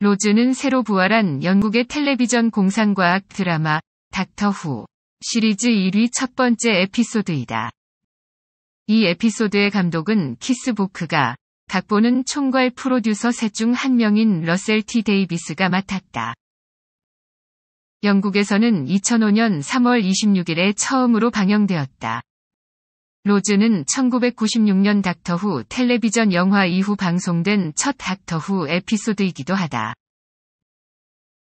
로즈는 새로 부활한 영국의 텔레비전 공상과학 드라마 닥터 후 시리즈 1위 첫 번째 에피소드이다. 이 에피소드의 감독은 키스 보크가 각본은 총괄 프로듀서 셋 중 한 명인 러셀 T 데이비스가 맡았다. 영국에서는 2005년 3월 26일에 처음으로 방영되었다. 로즈는 1996년 닥터 후 텔레비전 영화 이후 방송된 첫 닥터 후 에피소드이기도 하다.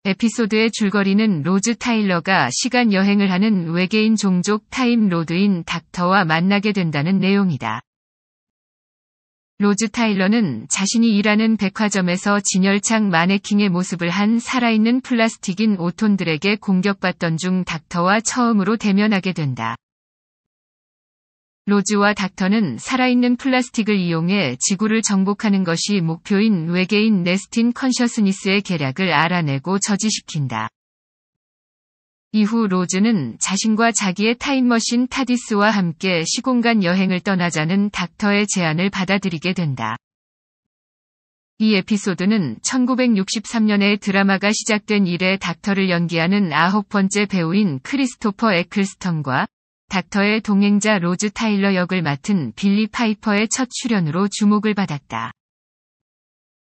에피소드의 줄거리는 로즈 타일러가 시간 여행을 하는 외계인 종족 타임로드인 닥터와 만나게 된다는 내용이다. 로즈 타일러는 자신이 일하는 백화점에서 진열창 마네킹의 모습을 한 살아있는 플라스틱인 오톤들에게 공격받던 중 닥터와 처음으로 대면하게 된다. 로즈와 닥터는 살아있는 플라스틱을 이용해 지구를 정복하는 것이 목표인 외계인 네스틴 컨셔스니스의 계략을 알아내고 저지시킨다. 이후 로즈는 자신과 자기의 타임머신 타디스와 함께 시공간 여행을 떠나자는 닥터의 제안을 받아들이게 된다. 이 에피소드는 1963년에 드라마가 시작된 이래 닥터를 연기하는 아홉 번째 배우인 크리스토퍼 에클스턴과 닥터의 동행자 로즈 타일러 역을 맡은 빌리 파이퍼의 첫 출연으로 주목을 받았다.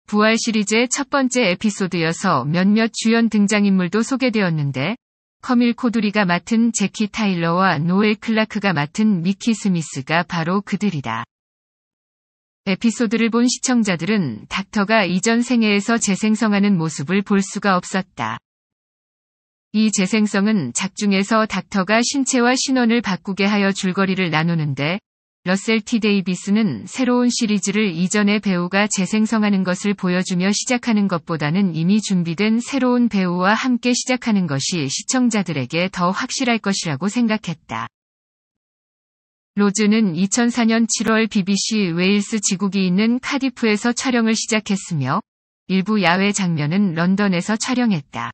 부활 시리즈의 첫 번째 에피소드여서 몇몇 주연 등장인물도 소개되었는데 커밀 코두리가 맡은 제키 타일러와 노엘 클라크가 맡은 미키 스미스가 바로 그들이다. 에피소드를 본 시청자들은 닥터가 이전 생애에서 재생성하는 모습을 볼 수가 없었다. 이 재생성은 작중에서 닥터가 신체와 신원을 바꾸게 하여 줄거리를 나누는데 러셀 티 데이비스는 새로운 시리즈를 이전의 배우가 재생성하는 것을 보여주며 시작하는 것보다는 이미 준비된 새로운 배우와 함께 시작하는 것이 시청자들에게 더 확실할 것이라고 생각했다. 로즈는 2004년 7월 BBC 웨일스 지국이 있는 카디프에서 촬영을 시작했으며 일부 야외 장면은 런던에서 촬영했다.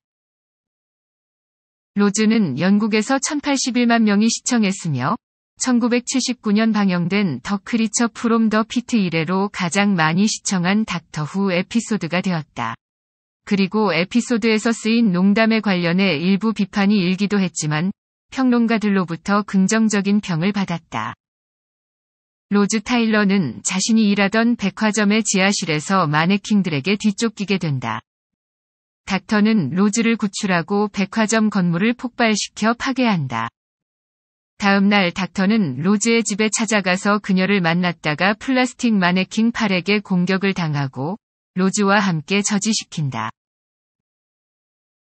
로즈는 영국에서 1081만 명이 시청했으며 1979년 방영된 더 크리처 프롬 더 피트 이래로 가장 많이 시청한 닥터 후 에피소드가 되었다. 그리고 에피소드에서 쓰인 농담에 관련해 일부 비판이 일기도 했지만 평론가들로부터 긍정적인 평을 받았다. 로즈 타일러는 자신이 일하던 백화점의 지하실에서 마네킹들에게 뒤쫓기게 된다. 닥터는 로즈를 구출하고 백화점 건물을 폭발시켜 파괴한다. 다음 날 닥터는 로즈의 집에 찾아가서 그녀를 만났다가 플라스틱 마네킹 팔에게 공격을 당하고 로즈와 함께 저지시킨다.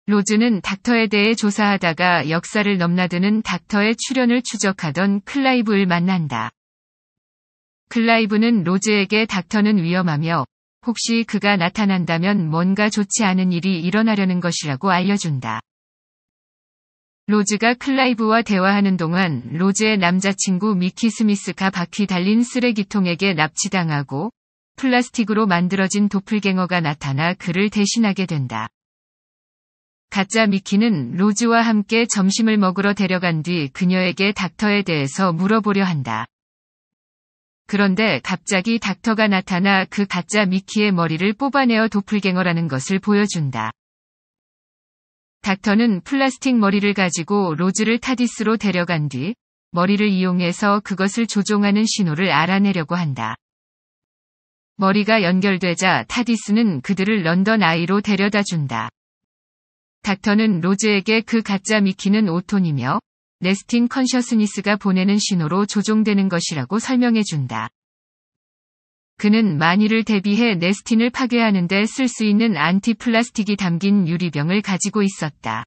로즈는 닥터에 대해 조사하다가 역사를 넘나드는 닥터의 출연을 추적하던 클라이브를 만난다. 클라이브는 로즈에게 닥터는 위험하며 혹시 그가 나타난다면 뭔가 좋지 않은 일이 일어나려는 것이라고 알려준다. 로즈가 클라이브와 대화하는 동안 로즈의 남자친구 미키 스미스가 바퀴 달린 쓰레기통에게 납치당하고 플라스틱으로 만들어진 도플갱어가 나타나 그를 대신하게 된다. 가짜 미키는 로즈와 함께 점심을 먹으러 데려간 뒤 그녀에게 닥터에 대해서 물어보려 한다. 그런데 갑자기 닥터가 나타나 그 가짜 미키의 머리를 뽑아내어 도플갱어라는 것을 보여준다. 닥터는 플라스틱 머리를 가지고 로즈를 타디스로 데려간 뒤 머리를 이용해서 그것을 조종하는 신호를 알아내려고 한다. 머리가 연결되자 타디스는 그들을 런던 아이로 데려다 준다. 닥터는 로즈에게 그 가짜 미키는 오톤이며 네스틴 컨셔스니스가 보내는 신호로 조종되는 것이라고 설명해준다. 그는 만일을 대비해 네스틴을 파괴하는데 쓸 수 있는 안티플라스틱이 담긴 유리병을 가지고 있었다.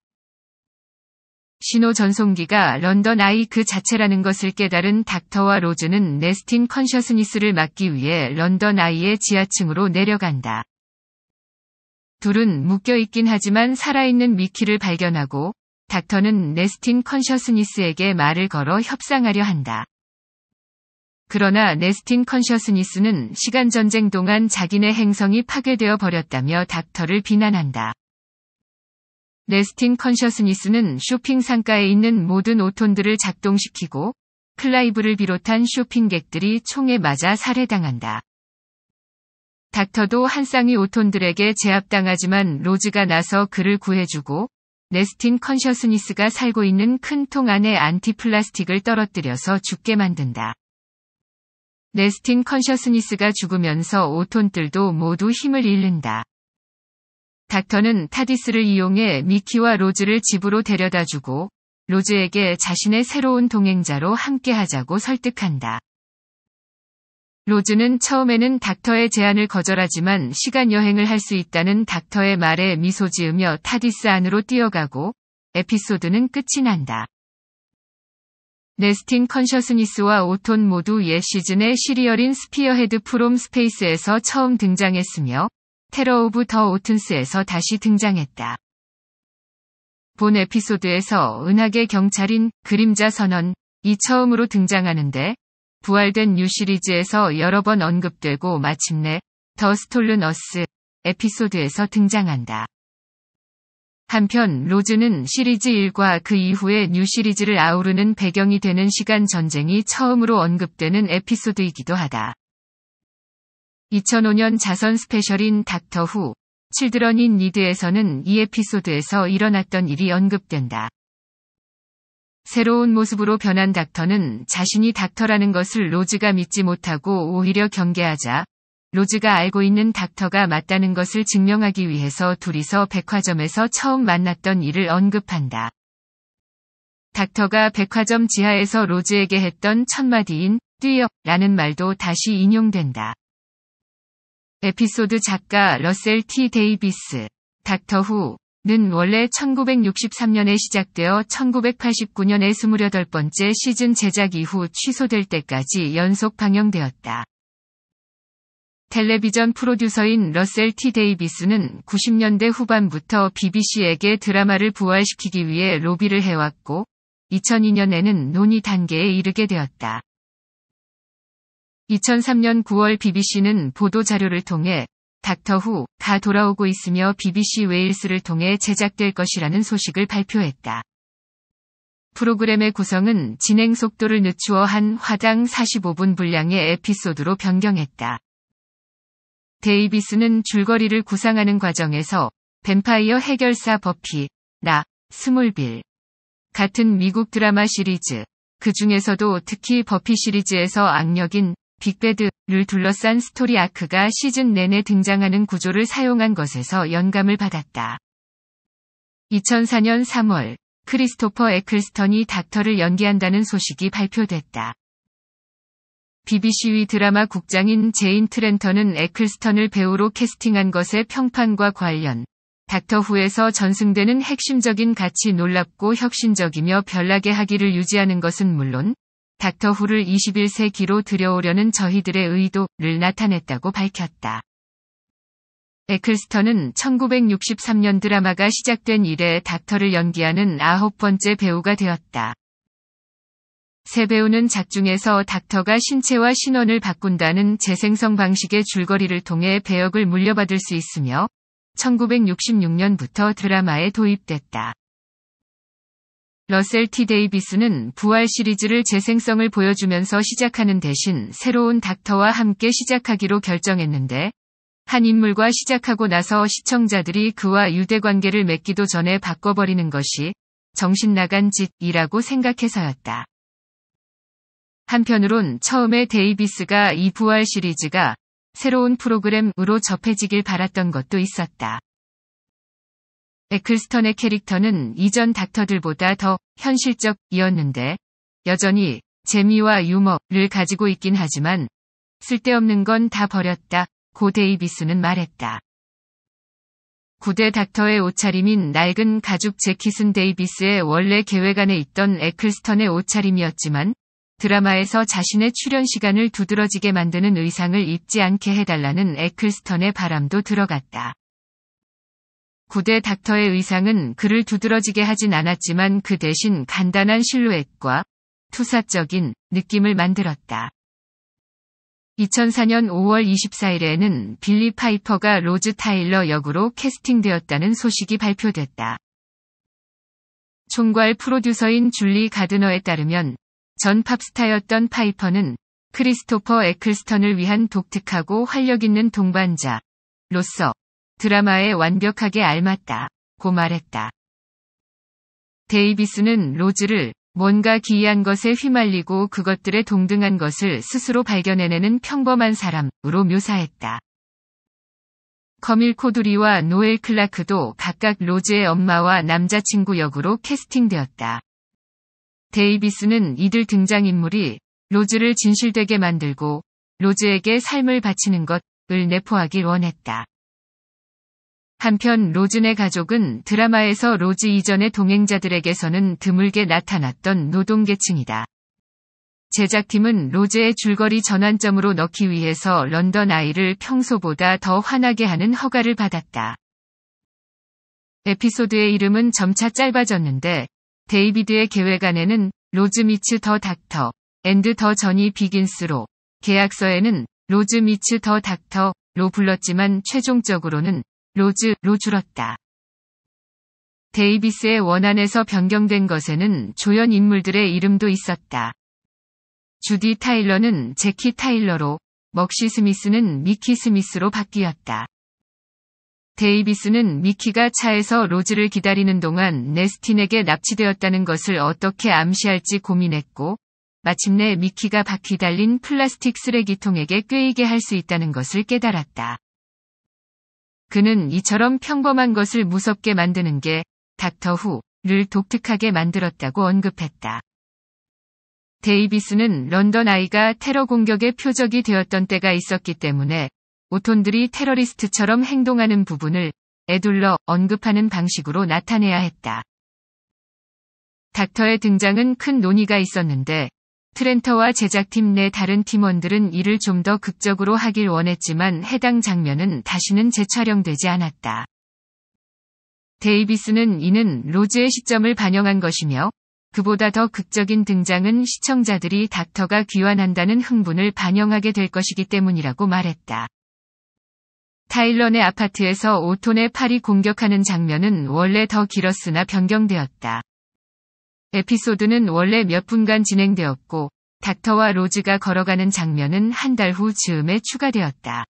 신호 전송기가 런던 아이 그 자체라는 것을 깨달은 닥터와 로즈는 네스틴 컨셔스니스를 막기 위해 런던 아이의 지하층으로 내려간다. 둘은 묶여있긴 하지만 살아있는 미키를 발견하고 닥터는 네스틴 컨셔스니스에게 말을 걸어 협상하려 한다. 그러나 네스틴 컨셔스니스는 시간 전쟁 동안 자기네 행성이 파괴되어 버렸다며 닥터를 비난한다. 네스틴 컨셔스니스는 쇼핑 상가에 있는 모든 오톤들을 작동시키고 클라이브를 비롯한 쇼핑객들이 총에 맞아 살해당한다. 닥터도 한 쌍이 오톤들에게 제압당하지만 로즈가 나서 그를 구해주고 네스틴 컨셔스니스가 살고 있는 큰 통 안에 안티플라스틱을 떨어뜨려서 죽게 만든다. 네스틴 컨셔스니스가 죽으면서 오톤들도 모두 힘을 잃는다. 닥터는 타디스를 이용해 미키와 로즈를 집으로 데려다주고 로즈에게 자신의 새로운 동행자로 함께하자고 설득한다. 로즈는 처음에는 닥터의 제안을 거절하지만 시간 여행을 할 수 있다는 닥터의 말에 미소 지으며 타디스 안으로 뛰어가고 에피소드는 끝이 난다. 네스팅 컨셔스니스와 오톤 모두 옛 시즌의 시리얼인 스피어헤드 프롬 스페이스에서 처음 등장했으며 테러 오브 더 오튼스에서 다시 등장했다. 본 에피소드에서 은하계 경찰인 그림자 선언이 처음으로 등장하는데 부활된 뉴 시리즈에서 여러 번 언급되고 마침내 더 스톨루너스 에피소드에서 등장한다. 한편 로즈는 시리즈 1과 그 이후의 뉴 시리즈를 아우르는 배경이 되는 시간 전쟁이 처음으로 언급되는 에피소드이기도 하다. 2005년 자선 스페셜인 닥터 후, 칠드런 인 니드에서는 이 에피소드에서 일어났던 일이 언급된다. 새로운 모습으로 변한 닥터는 자신이 닥터라는 것을 로즈가 믿지 못하고 오히려 경계하자 로즈가 알고 있는 닥터가 맞다는 것을 증명하기 위해서 둘이서 백화점에서 처음 만났던 일을 언급한다. 닥터가 백화점 지하에서 로즈에게 했던 첫마디인 뛰어 라는 말도 다시 인용된다. 에피소드 작가 러셀 T 데이비스 닥터 후는 원래 1963년에 시작되어 1989년에 28번째 시즌 제작 이후 취소될 때까지 연속 방영되었다. 텔레비전 프로듀서인 러셀 T 데이비스는 90년대 후반부터 BBC에게 드라마를 부활시키기 위해 로비를 해왔고, 2002년에는 논의 단계에 이르게 되었다. 2003년 9월 BBC는 보도자료를 통해 닥터 후가 돌아오고 있으며 BBC 웨일스를 통해 제작될 것이라는 소식을 발표했다. 프로그램의 구성은 진행 속도를 늦추어 한 화당 45분 분량의 에피소드로 변경했다. 데이비스는 줄거리를 구상하는 과정에서 뱀파이어 해결사 버피, 나, 스몰빌 같은 미국 드라마 시리즈, 그 중에서도 특히 버피 시리즈에서 악력인 빅베드 를 둘러싼 스토리 아크가 시즌 내내 등장하는 구조를 사용한 것에서 영감을 받았다. 2004년 3월, 크리스토퍼 에클스턴이 닥터를 연기한다는 소식이 발표됐다. BBC 위 드라마 국장인 제인 트렌터는 에클스턴을 배우로 캐스팅한 것의 평판과 관련, 닥터 후에서 전승되는 핵심적인 가치 놀랍고 혁신적이며 별나게 하기를 유지하는 것은 물론, 닥터후를 21세기로 들여오려는 저희들의 의도를 나타냈다고 밝혔다. 에클스턴은 1963년 드라마가 시작된 이래 닥터를 연기하는 아홉 번째 배우가 되었다. 새 배우는 작중에서 닥터가 신체와 신원을 바꾼다는 재생성 방식의 줄거리를 통해 배역을 물려받을 수 있으며 1966년부터 드라마에 도입됐다. 러셀 T 데이비스는 부활 시리즈를 재생성을 보여주면서 시작하는 대신 새로운 닥터와 함께 시작하기로 결정했는데 한 인물과 시작하고 나서 시청자들이 그와 유대 관계를 맺기도 전에 바꿔버리는 것이 정신 나간 짓이라고 생각해서였다. 한편으론 처음에 데이비스가 이 부활 시리즈가 새로운 프로그램으로 접해지길 바랐던 것도 있었다. 에클스턴의 캐릭터는 이전 닥터들보다 더 현실적이었는데 여전히 재미와 유머를 가지고 있긴 하지만 쓸데없는 건 다 버렸다. 고 데이비스는 말했다. 구대 닥터의 옷차림인 낡은 가죽 재킷은 데이비스의 원래 계획 안에 있던 에클스턴의 옷차림이었지만 드라마에서 자신의 출연 시간을 두드러지게 만드는 의상을 입지 않게 해달라는 에클스턴의 바람도 들어갔다. 구대 닥터의 의상은 그를 두드러지게 하진 않았지만 그 대신 간단한 실루엣과 투사적인 느낌을 만들었다. 2004년 5월 24일에는 빌리 파이퍼가 로즈 타일러 역으로 캐스팅되었다는 소식이 발표됐다. 총괄 프로듀서인 줄리 가드너에 따르면 전 팝스타였던 파이퍼는 크리스토퍼 에클스턴을 위한 독특하고 활력있는 동반자로서 드라마에 완벽하게 알맞다. 고 말했다. 데이비스는 로즈를 뭔가 기이한 것에 휘말리고 그것들의 동등한 것을 스스로 발견해내는 평범한 사람으로 묘사했다. 거밀 코두리와 노엘 클라크도 각각 로즈의 엄마와 남자친구 역으로 캐스팅되었다. 데이비스는 이들 등장인물이 로즈를 진실되게 만들고 로즈에게 삶을 바치는 것을 내포하길 원했다. 한편 로즈네 가족은 드라마에서 로즈 이전의 동행자들에게서는 드물게 나타났던 노동계층이다. 제작팀은 로즈의 줄거리 전환점으로 넣기 위해서 런던 아이를 평소보다 더 환하게 하는 허가를 받았다. 에피소드의 이름은 점차 짧아졌는데 데이비드의 계획 안에는 로즈 미츠 더 닥터 앤드 더 전이 비긴스로 계약서에는 로즈 미츠 더 닥터로 불렀지만 최종적으로는 로즈로 줄었다. 데이비스의 원안에서 변경된 것에는 조연 인물들의 이름도 있었다. 주디 타일러는 제키 타일러로, 먹시 스미스는 미키 스미스로 바뀌었다. 데이비스는 미키가 차에서 로즈를 기다리는 동안 네스틴에게 납치되었다는 것을 어떻게 암시할지 고민했고, 마침내 미키가 바퀴 달린 플라스틱 쓰레기통에게 꿰이게 할 수 있다는 것을 깨달았다. 그는 이처럼 평범한 것을 무섭게 만드는 게 닥터 후를 독특하게 만들었다고 언급했다. 데이비스는 런던 아이가 테러 공격의 표적이 되었던 때가 있었기 때문에 오톤들이 테러리스트처럼 행동하는 부분을 에둘러 언급하는 방식으로 나타내야 했다. 닥터의 등장은 큰 논의가 있었는데 트렌터와 제작팀 내 다른 팀원들은 이를 좀 더 극적으로 하길 원했지만 해당 장면은 다시는 재촬영되지 않았다. 데이비스는 이는 로즈의 시점을 반영한 것이며 그보다 더 극적인 등장은 시청자들이 닥터가 귀환한다는 흥분을 반영하게 될 것이기 때문이라고 말했다. 타일런의 아파트에서 오톤의 팔이 공격하는 장면은 원래 더 길었으나 변경되었다. 에피소드는 원래 몇 분간 진행되었고 닥터와 로즈가 걸어가는 장면은 한 달 후 즈음에 추가되었다.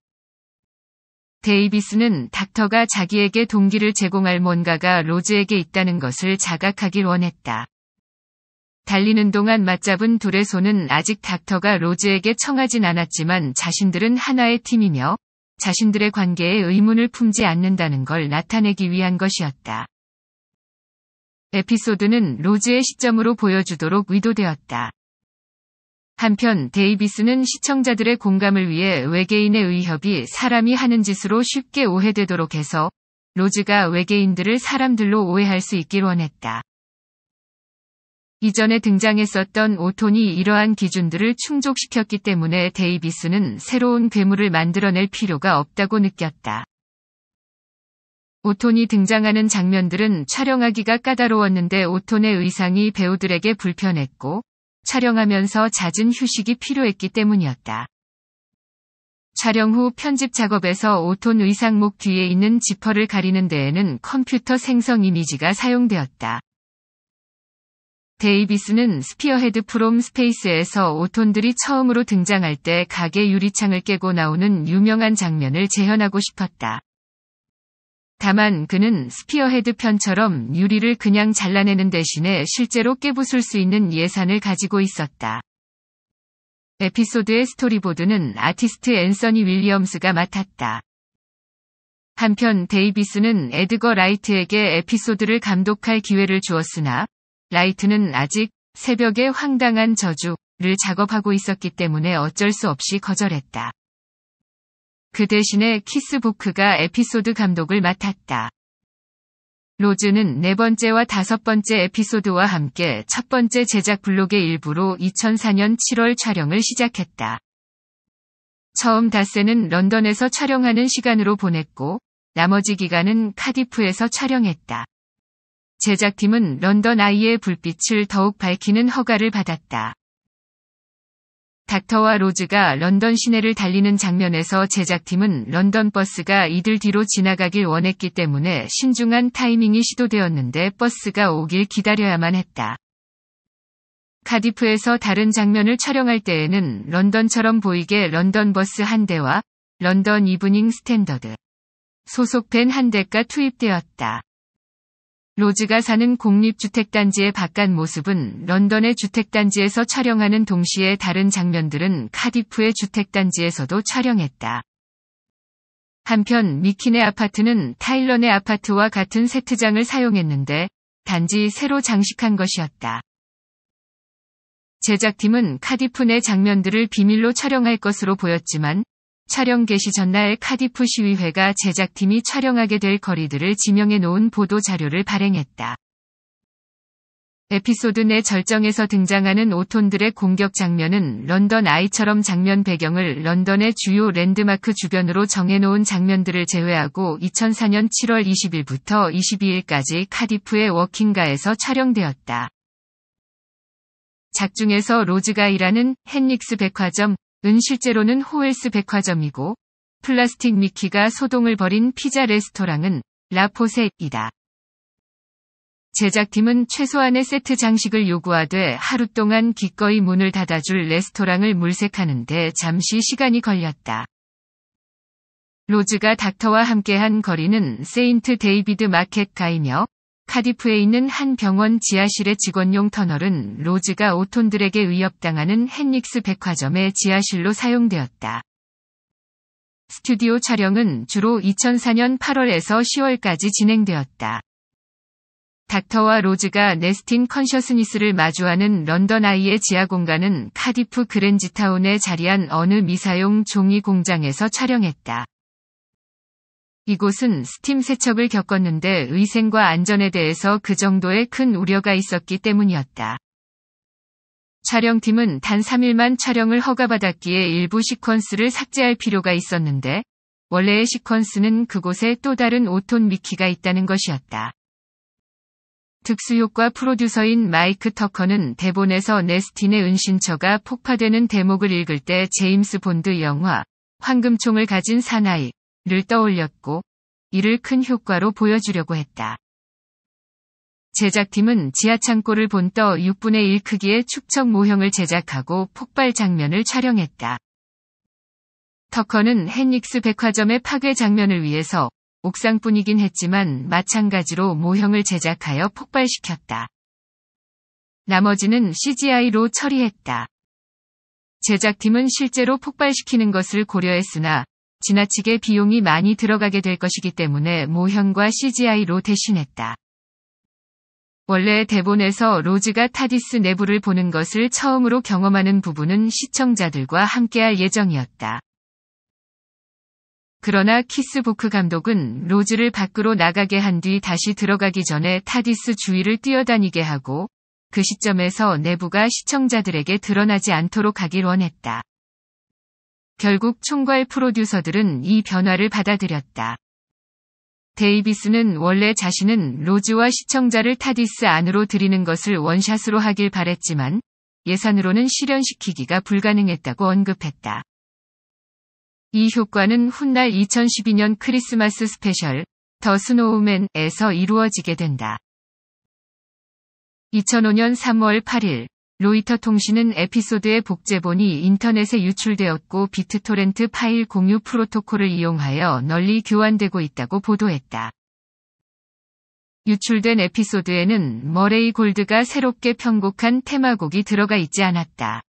데이비스는 닥터가 자기에게 동기를 제공할 뭔가가 로즈에게 있다는 것을 자각하길 원했다. 달리는 동안 맞잡은 둘의 손은 아직 닥터가 로즈에게 청하진 않았지만 자신들은 하나의 팀이며 자신들의 관계에 의문을 품지 않는다는 걸 나타내기 위한 것이었다. 에피소드는 로즈의 시점으로 보여주도록 의도되었다. 한편 데이비스는 시청자들의 공감을 위해 외계인의 의협이 사람이 하는 짓으로 쉽게 오해되도록 해서 로즈가 외계인들을 사람들로 오해할 수 있길 원했다. 이전에 등장했었던 오톤이 이러한 기준들을 충족시켰기 때문에 데이비스는 새로운 괴물을 만들어낼 필요가 없다고 느꼈다. 오톤이 등장하는 장면들은 촬영하기가 까다로웠는데 오톤의 의상이 배우들에게 불편했고 촬영하면서 잦은 휴식이 필요했기 때문이었다. 촬영 후 편집 작업에서 오톤 의상목 뒤에 있는 지퍼를 가리는 데에는 컴퓨터 생성 이미지가 사용되었다. 데이비스는 스피어헤드 프롬 스페이스에서 오톤들이 처음으로 등장할 때 가게 유리창을 깨고 나오는 유명한 장면을 재현하고 싶었다. 다만 그는 스피어헤드 편처럼 유리를 그냥 잘라내는 대신에 실제로 깨부술 수 있는 예산을 가지고 있었다. 에피소드의 스토리보드는 아티스트 앤서니 윌리엄스가 맡았다. 한편 데이비스는 에드거 라이트에게 에피소드를 감독할 기회를 주었으나 라이트는 아직 새벽의 황당한 저주를 작업하고 있었기 때문에 어쩔 수 없이 거절했다. 그 대신에 키스부크가 에피소드 감독을 맡았다. 로즈는 네 번째와 다섯 번째 에피소드와 함께 첫 번째 제작 블록의 일부로 2004년 7월 촬영을 시작했다. 처음 다세는 런던에서 촬영하는 시간으로 보냈고, 나머지 기간은 카디프에서 촬영했다. 제작팀은 런던 아이의 불빛을 더욱 밝히는 허가를 받았다. 닥터와 로즈가 런던 시내를 달리는 장면에서 제작팀은 런던 버스가 이들 뒤로 지나가길 원했기 때문에 신중한 타이밍이 시도되었는데 버스가 오길 기다려야만 했다. 카디프에서 다른 장면을 촬영할 때에는 런던처럼 보이게 런던 버스 한 대와 런던 이브닝 스탠더드 소속된 한 대가 투입되었다. 로즈가 사는 공립주택단지의 바깥 모습은 런던의 주택단지에서 촬영하는 동시에 다른 장면들은 카디프의 주택단지에서도 촬영했다. 한편 미킨의 아파트는 타일런의 아파트와 같은 세트장을 사용했는데 단지 새로 장식한 것이었다. 제작팀은 카디프 내 장면들을 비밀로 촬영할 것으로 보였지만 촬영 개시 전날 카디프 시위회가 제작팀이 촬영하게 될 거리들을 지명해 놓은 보도 자료를 발행했다. 에피소드 내 절정에서 등장하는 오톤들의 공격 장면은 런던 아이처럼 장면 배경을 런던의 주요 랜드마크 주변으로 정해놓은 장면들을 제외하고 2004년 7월 20일부터 22일까지 카디프의 워킹가에서 촬영되었다. 작중에서 로즈가 이라는 헨릭스 백화점, 은 실제로는 호웰스 백화점이고 플라스틱 미키가 소동을 벌인 피자 레스토랑은 라포셋이다. 제작팀은 최소한의 세트 장식을 요구하되 하루 동안 기꺼이 문을 닫아줄 레스토랑을 물색하는데 잠시 시간이 걸렸다. 로즈가 닥터와 함께한 거리는 세인트 데이비드 마켓가이며 카디프에 있는 한 병원 지하실의 직원용 터널은 로즈가 오톤들에게 위협당하는 헨릭스 백화점의 지하실로 사용되었다. 스튜디오 촬영은 주로 2004년 8월에서 10월까지 진행되었다. 닥터와 로즈가 네스틴 컨셔스니스를 마주하는 런던 아이의 지하 공간은 카디프 그랜지타운에 자리한 어느 미사용 종이 공장에서 촬영했다. 이곳은 스팀 세척을 겪었는데 위생과 안전에 대해서 그 정도의 큰 우려가 있었기 때문이었다. 촬영팀은 단 3일만 촬영을 허가받았기에 일부 시퀀스를 삭제할 필요가 있었는데 원래의 시퀀스는 그곳에 또 다른 오톤 미키가 있다는 것이었다. 특수효과 프로듀서인 마이크 터커는 대본에서 네스틴의 은신처가 폭파되는 대목을 읽을 때 제임스 본드 영화 황금총을 가진 사나이 를 떠올렸고 이를 큰 효과로 보여주려고 했다. 제작팀은 지하창고를 본떠 6분의 1 크기의 축척 모형을 제작하고 폭발 장면을 촬영했다. 터커는 헨릭스 백화점의 파괴 장면을 위해서 옥상뿐이긴 했지만 마찬가지로 모형을 제작하여 폭발시켰다. 나머지는 CGI로 처리했다. 제작팀은 실제로 폭발시키는 것을 고려했으나 지나치게 비용이 많이 들어가게 될 것이기 때문에 모형과 CGI로 대신했다. 원래 대본에서 로즈가 타디스 내부를 보는 것을 처음으로 경험하는 부분은 시청자들과 함께할 예정이었다. 그러나 키스부크 감독은 로즈를 밖으로 나가게 한 뒤 다시 들어가기 전에 타디스 주위를 뛰어다니게 하고 그 시점에서 내부가 시청자들에게 드러나지 않도록 하길 원했다. 결국 총괄 프로듀서들은 이 변화를 받아들였다. 데이비스는 원래 자신은 로즈와 시청자를 타디스 안으로 들이는 것을 원샷으로 하길 바랬지만 예산으로는 실현시키기가 불가능했다고 언급했다. 이 효과는 훗날 2012년 크리스마스 스페셜 더 스노우맨에서 이루어지게 된다. 2005년 3월 8일 로이터 통신은 에피소드의 복제본이 인터넷에 유출되었고 비트토렌트 파일 공유 프로토콜을 이용하여 널리 교환되고 있다고 보도했다. 유출된 에피소드에는 머레이 골드가 새롭게 편곡한 테마곡이 들어가 있지 않았다.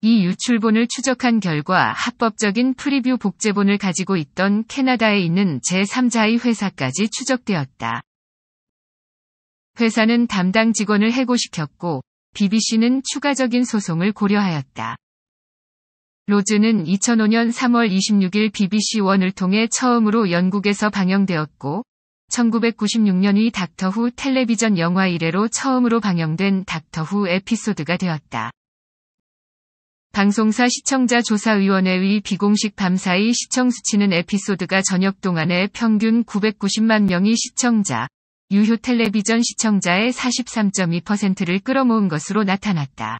이 유출본을 추적한 결과 합법적인 프리뷰 복제본을 가지고 있던 캐나다에 있는 제3자의 회사까지 추적되었다. 회사는 담당 직원을 해고시켰고 BBC는 추가적인 소송을 고려하였다. 로즈는 2005년 3월 26일 BBC1을 통해 처음으로 영국에서 방영되었고, 1 9 9 6년이 닥터 후 텔레비전 영화 이래로 처음으로 방영된 닥터 후 에피소드가 되었다. 방송사 시청자 조사위원회의 비공식 밤사이 시청 수치는 에피소드가 저녁 동안에 평균 990만 명이 시청자, 유효 텔레비전 시청자의 43.2%를 끌어모은 것으로 나타났다.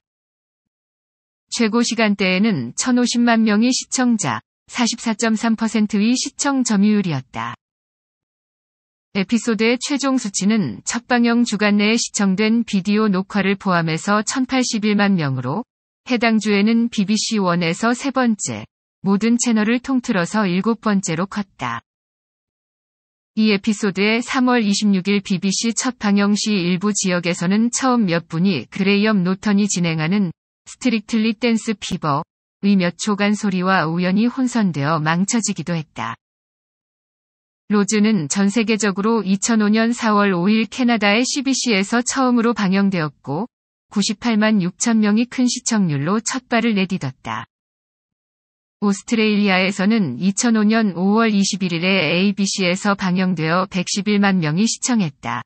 최고 시간대에는 1,050만 명이 시청자, 44.3%의 시청 점유율이었다. 에피소드의 최종 수치는 첫방영 주간 내에 시청된 비디오 녹화를 포함해서 1081만 명으로 해당 주에는 BBC 1에서세 번째, 모든 채널을 통틀어서 일곱 번째로 컸다. 이 에피소드의 3월 26일 BBC 첫 방영 시 일부 지역에서는 처음 몇 분이 그레이엄 노턴이 진행하는 스트릭틀리 댄스 피버 의몇 초간 소리와 우연히 혼선되어 망쳐지기도 했다. 로즈는 전 세계적으로 2005년 4월 5일 캐나다의 CBC에서 처음으로 방영되었고 98만 6천 명이 큰 시청률로 첫 발을 내딛었다. 오스트레일리아에서는 2005년 5월 21일에 ABC에서 방영되어 111만 명이 시청했다.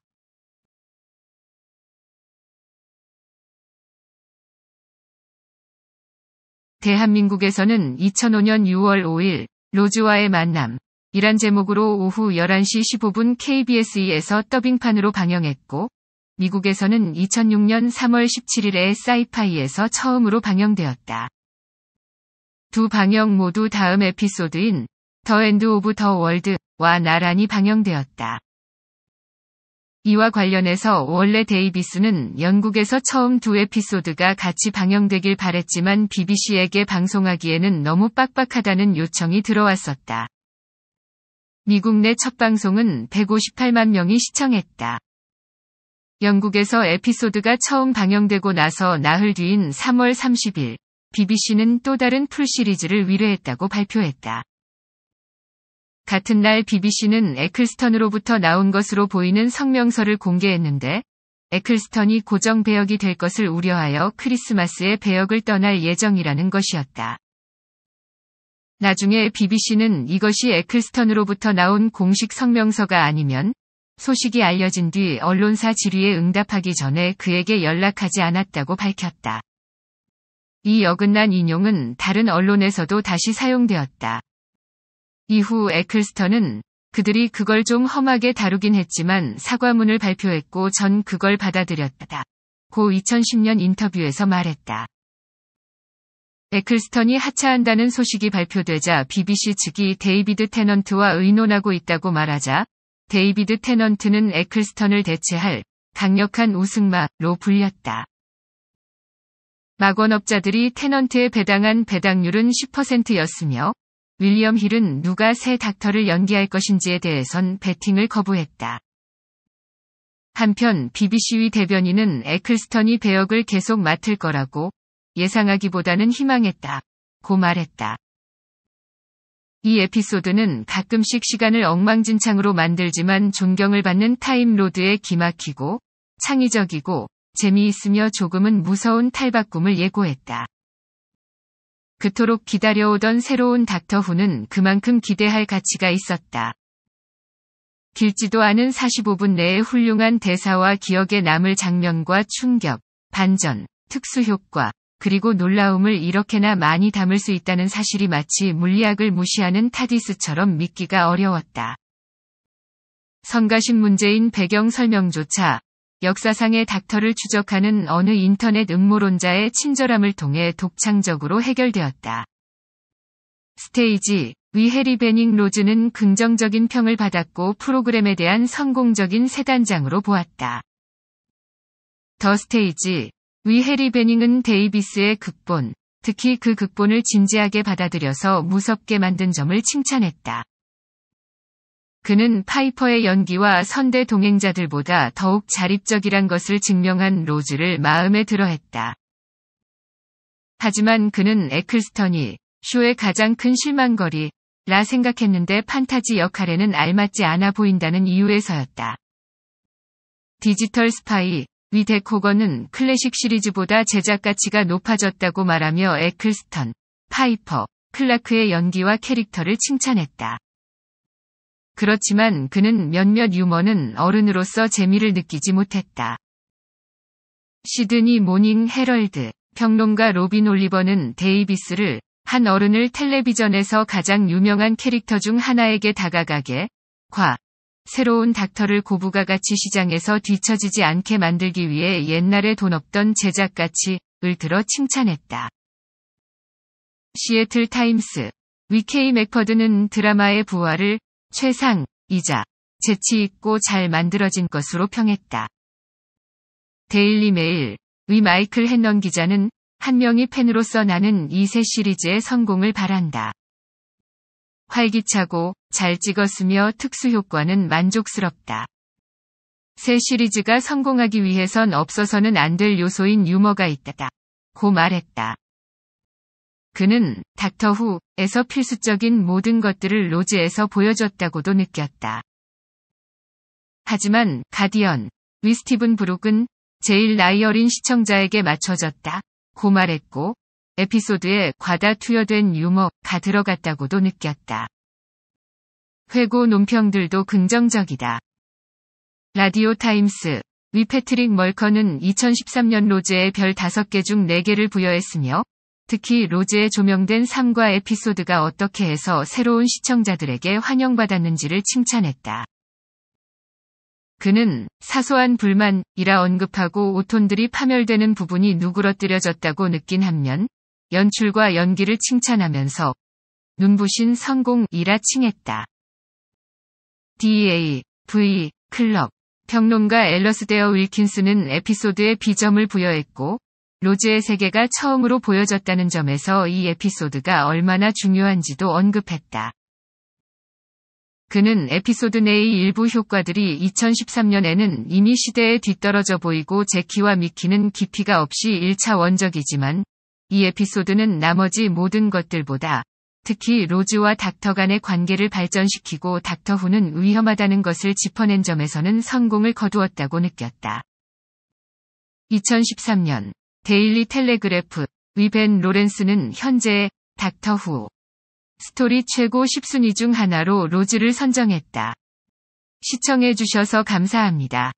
대한민국에서는 2005년 6월 5일 로즈와의 만남 이란 제목으로 오후 11시 15분 KBS2에서 더빙판으로 방영했고 미국에서는 2006년 3월 17일에 사이파이에서 처음으로 방영되었다. 두 방영 모두 다음 에피소드인 더 엔드 오브 더 월드와 나란히 방영되었다. 이와 관련해서 원래 데이비스는 영국에서 처음 두 에피소드가 같이 방영되길 바랬지만 BBC에게 방송하기에는 너무 빡빡하다는 요청이 들어왔었다. 미국 내 첫 방송은 158만 명이 시청했다. 영국에서 에피소드가 처음 방영되고 나서 나흘 뒤인 3월 30일, BBC는 또 다른 풀 시리즈를 위례했다고 발표했다. 같은 날 BBC는 에클스턴으로부터 나온 것으로 보이는 성명서를 공개했는데 에클스턴이 고정 배역이 될 것을 우려하여 크리스마스에 배역을 떠날 예정이라는 것이었다. 나중에 BBC는 이것이 에클스턴으로부터 나온 공식 성명서가 아니면 소식이 알려진 뒤 언론사 질의에 응답하기 전에 그에게 연락하지 않았다고 밝혔다. 이 어긋난 인용은 다른 언론에서도 다시 사용되었다. 이후 에클스턴은 그들이 그걸 좀 험하게 다루긴 했지만 사과문을 발표했고 전 그걸 받아들였다. 고 2010년 인터뷰에서 말했다. 에클스턴이 하차한다는 소식이 발표되자 BBC 측이 데이비드 테넌트와 의논하고 있다고 말하자 데이비드 테넌트는 에클스턴을 대체할 강력한 우승마로 불렸다. 막원업자들이 테넌트에 배당한 배당률은 10%였으며 윌리엄 힐은 누가 새 닥터를 연기할 것인지에 대해선 베팅을 거부했다. 한편 BBC의 대변인은 에클스턴이 배역을 계속 맡을 거라고 예상하기보다는 희망했다. 고 말했다. 이 에피소드는 가끔씩 시간을 엉망진창으로 만들지만 존경을 받는 타임로드에 기막히고 창의적이고 재미있으며 조금은 무서운 탈바꿈을 예고했다. 그토록 기다려오던 새로운 닥터 후는 그만큼 기대할 가치가 있었다. 길지도 않은 45분 내에 훌륭한 대사와 기억에 남을 장면과 충격, 반전, 특수효과, 그리고 놀라움을 이렇게나 많이 담을 수 있다는 사실이 마치 물리학을 무시하는 타디스처럼 믿기가 어려웠다. 성가신 문제인 배경 설명조차 역사상의 닥터를 추적하는 어느 인터넷 음모론자의 친절함을 통해 독창적으로 해결되었다. 스테이지, 위해리 베닝 로즈는 긍정적인 평을 받았고 프로그램에 대한 성공적인 세단장으로 보았다. 더 스테이지, 위해리 베닝은 데이비스의 극본, 특히 그 극본을 진지하게 받아들여서 무섭게 만든 점을 칭찬했다. 그는 파이퍼의 연기와 선대 동행자들보다 더욱 자립적이란 것을 증명한 로즈를 마음에 들어 했다. 하지만 그는 에클스턴이 쇼의 가장 큰 실망거리, 라 생각했는데 판타지 역할에는 알맞지 않아 보인다는 이유에서였다. 디지털 스파이, 위대코건은 클래식 시리즈보다 제작 가치가 높아졌다고 말하며 에클스턴, 파이퍼, 클라크의 연기와 캐릭터를 칭찬했다. 그렇지만 그는 몇몇 유머는 어른으로서 재미를 느끼지 못했다. 시드니 모닝 헤럴드 평론가 로빈 올리버는 데이비스를 한 어른을 텔레비전에서 가장 유명한 캐릭터 중 하나에게 다가가게 과 새로운 닥터를 고부가 가치 시장에서 뒤처지지 않게 만들기 위해 옛날에 돈 없던 제작가치를 들어 칭찬했다. 시애틀 타임스 위케이 맥퍼드는 드라마의 부활을 최상, 이자, 재치있고 잘 만들어진 것으로 평했다. 데일리 메일, 위 마이클 헨넌 기자는 한 명이 팬으로서 나는 이 새 시리즈의 성공을 바란다. 활기차고 잘 찍었으며 특수 효과는 만족스럽다. 새 시리즈가 성공하기 위해선 없어서는 안 될 요소인 유머가 있다다. 고 말했다. 그는 닥터 후에서 필수적인 모든 것들을 로즈에서 보여줬다고도 느꼈다. 하지만 가디언, 위 스티븐 브룩은 제일 나이 어린 시청자에게 맞춰졌다. 고 말했고 에피소드에 과다 투여된 유머가 들어갔다고도 느꼈다. 회고 논평들도 긍정적이다. 라디오 타임스 위 패트릭 멀커는 2013년 로즈에 별 5개 중 4개를 부여했으며 특히 로즈의 조명된 삶과 에피소드가 어떻게 해서 새로운 시청자들에게 환영받았는지를 칭찬했다. 그는 사소한 불만이라 언급하고 오톤들이 파멸되는 부분이 누그러뜨려졌다고 느낀 한면 연출과 연기를 칭찬하면서 눈부신 성공이라 칭했다. DA, V, 클럽, 평론가 앨러스데어 윌킨스는 에피소드에 비점을 부여했고 로즈의 세계가 처음으로 보여졌다는 점에서 이 에피소드가 얼마나 중요한지도 언급했다. 그는 에피소드 내의 일부 효과들이 2013년에는 이미 시대에 뒤떨어져 보이고 제키와 미키는 깊이가 없이 1차원적이지만 이 에피소드는 나머지 모든 것들보다 특히 로즈와 닥터 간의 관계를 발전시키고 닥터 후는 위험하다는 것을 짚어낸 점에서는 성공을 거두었다고 느꼈다. 2013년 데일리 텔레그래프 위벤 로렌스는 현재 닥터 후 스토리 최고 10순위 중 하나로 로즈를 선정했다. 시청해주셔서 감사합니다.